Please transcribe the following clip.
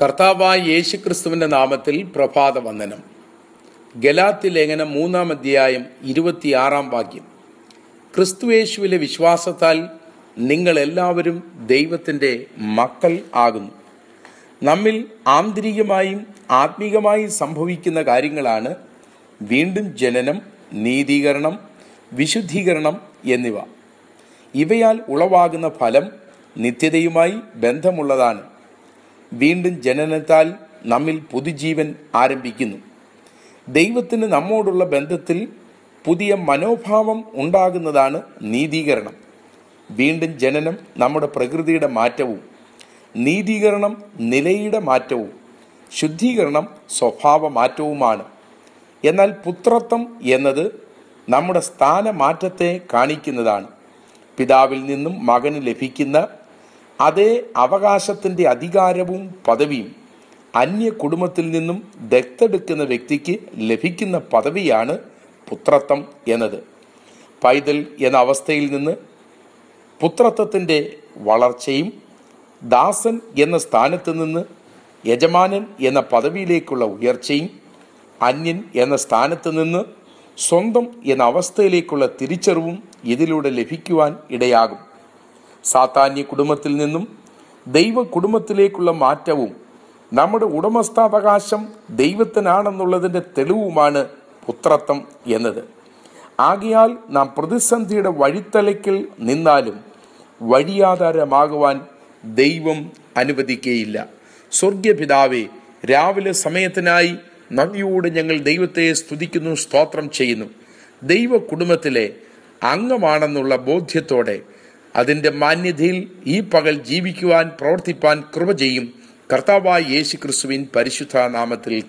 കർത്താവായ യേശു ക്രിസ്തുവിൻ്റെ നാമത്തിൽ പ്രഭാത വന്ദനം ഗലാത്തി ലേഖനം മൂന്നാം അധ്യായം ഇരുപത്തിയാറാം വാക്യം ക്രിസ്തുയേശുവിലെ വിശ്വാസത്താൽ നിങ്ങൾ എല്ലാവരും ദൈവത്തിൻ്റെ മക്കൾ ആകുന്നു നമ്മിൽ ആന്തരികമായും ആത്മീകമായും സംഭവിക്കുന്ന കാര്യങ്ങളാണ് വീണ്ടും ജനനം നീതീകരണം വിശുദ്ധീകരണം എന്നിവ ഇവയാൽ ഉളവാകുന്ന ഫലം നിത്യതയുമായി ബന്ധമുള്ളതാണ് വീണ്ടും ജനനത്താൽ നമ്മിൽ പുതുജീവൻ ആരംഭിക്കുന്നു ദൈവത്തിന് നമ്മോടുള്ള ബന്ധത്തിൽ പുതിയ മനോഭാവം ഉണ്ടാകുന്നതാണ് നീതീകരണം വീണ്ടും ജനനം നമ്മുടെ പ്രകൃതിയുടെ മാറ്റവും നീതീകരണം നിലയുടെ മാറ്റവും ശുദ്ധീകരണം സ്വഭാവ മാറ്റവുമാണ് എന്നാൽ പുത്രത്വം എന്നത് നമ്മുടെ സ്ഥാനമാറ്റത്തെ കാണിക്കുന്നതാണ് പിതാവിൽ നിന്നും മകന് ലഭിക്കുന്ന അതേ അവകാശത്തിൻ്റെ അധികാരവും പദവിയും അന്യ കുടുംബത്തിൽ നിന്നും ദത്തെടുക്കുന്ന വ്യക്തിക്ക് ലഭിക്കുന്ന പദവിയാണ് പുത്രത്വം എന്നത് പൈതൽ എന്ന അവസ്ഥയിൽ നിന്ന് പുത്രത്വത്തിൻ്റെ വളർച്ചയും ദാസൻ എന്ന സ്ഥാനത്ത് നിന്ന് യജമാനൻ എന്ന പദവിയിലേക്കുള്ള ഉയർച്ചയും അന്യൻ എന്ന സ്ഥാനത്ത് നിന്ന് സ്വന്തം എന്ന അവസ്ഥയിലേക്കുള്ള തിരിച്ചറിവും ഇതിലൂടെ ലഭിക്കുവാൻ ഇടയാകും സാത്താന്യ കുടുംബത്തിൽ നിന്നും ദൈവ കുടുംബത്തിലേക്കുള്ള മാറ്റവും നമ്മുടെ ഉടമസ്ഥാവകാശം ദൈവത്തിനാണെന്നുള്ളതിൻ്റെ തെളിവുമാണ് പുത്രത്വം എന്നത് ആകയാൽ നാം പ്രതിസന്ധിയുടെ വഴിത്തലയ്ക്കിൽ നിന്നാലും വഴിയാധാരമാകുവാൻ ദൈവം അനുവദിക്കുകയില്ല സ്വർഗപിതാവെ രാവിലെ സമയത്തിനായി നന്ദിയോട് ഞങ്ങൾ ദൈവത്തെ സ്തുതിക്കുന്നു സ്തോത്രം ചെയ്യുന്നു ദൈവ കുടുംബത്തിലെ അംഗമാണെന്നുള്ള ബോധ്യത്തോടെ അതിൻ്റെ മാന്യതയിൽ ഈ പകൽ ജീവിക്കുവാൻ പ്രവർത്തിപ്പാൻ കൃപ ചെയ്യും കർത്താവായ യേശു ക്രിസ്തുവിൻ പരിശുദ്ധ നാമത്തിൽ